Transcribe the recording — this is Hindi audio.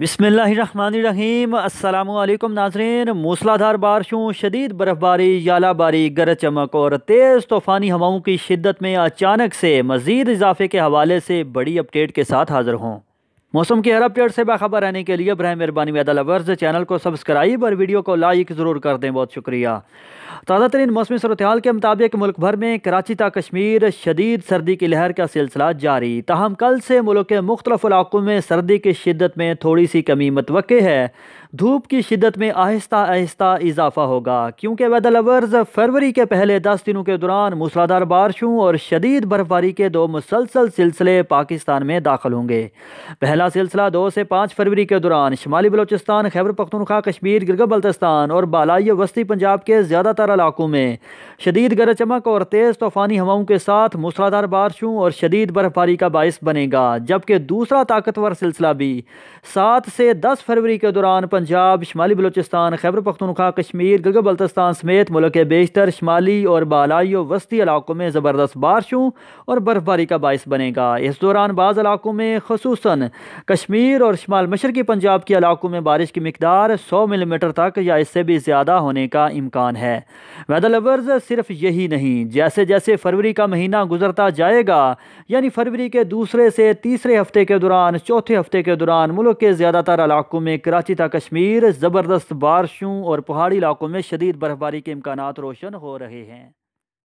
बिसमीम अल्लाम नाजरीन मूसलाधार बारिशों शदीद बर्फ़बारी यालाबारी गरज चमक और तेज़ तूफ़ानी हवाओं की शिद्दत में अचानक से मज़ीद इजाफे के हवाले से बड़ी अपडेट के साथ हाज़िर हों मौसम के हर अपडेट से बाखबर रहने के लिए ब्रह मेहरबानी वैदा लवर्स चैनल को सब्सक्राइब और वीडियो को लाइक ज़रूर कर दें बहुत शुक्रिया ताज़ा तरीन मौसमी सूरत हाल के मुताबिक मुल्क भर में कराची तक कश्मीर शदीद सर्दी की लहर का सिलसिला जारी तहम कल से मुल्क के मुख्तलिफ इलाकों में सर्दी की शिदत में थोड़ी सी कमी मतव है धूप की शिदत में आहिस्ता आहिस्ता इजाफा होगा क्योंकि वैदा लवर्स फरवरी के पहले दस दिनों के दौरान मूसलाधार बारिशों और शदीद बर्फबारी के दो मुसलसल सिलसिले पाकिस्तान में दाखिल होंगे पहला का सिलसिला दो से पाँच फरवरी के दौरान शमाली बलोचिस्तान खैबर पख्तनख्वा कश्मीर गिरगत बल्तिस्तान और बालाई वस्ती पंजाब के ज़्यादातर इलाकों में शदीद गरज चमक और तेज़ तूफ़ानी हवाओं के साथ मूसलाधार बारिशों और शदीद बर्फबारी का बायस बनेगा जबकि दूसरा ताकतवर सिलसिला भी सात से दस फरवरी के दौरान पंजाब शुमाली बलोचिस्तान खैबर पख्तनखा कश्मीर गिरगत बल्तिस्तान समेत मुल्क के बेशतर शुमाली और बालाई वस्ती इलाकों में ज़बरदस्त बारिशों और बर्फबारी का बायस बनेगा इस दौरान बाज़ इलाकों में खसूस कश्मीर और शमाल मशरकी पंजाब के इलाकों में बारिश की मकदार सौ मिलीमीटर तक या इससे भी ज़्यादा होने का इम्कान है वैदर लवर्स सिर्फ यही नहीं जैसे जैसे फरवरी का महीना गुजरता जाएगा यानी फरवरी के दूसरे से तीसरे हफ्ते के दौरान चौथे हफ्ते के दौरान मुल्क के ज़्यादातर इलाकों में कराची था कश्मीर ज़बरदस्त बारिशों और पहाड़ी इलाकों में शदीद बर्फबारी के इम्कान रोशन हो रहे हैं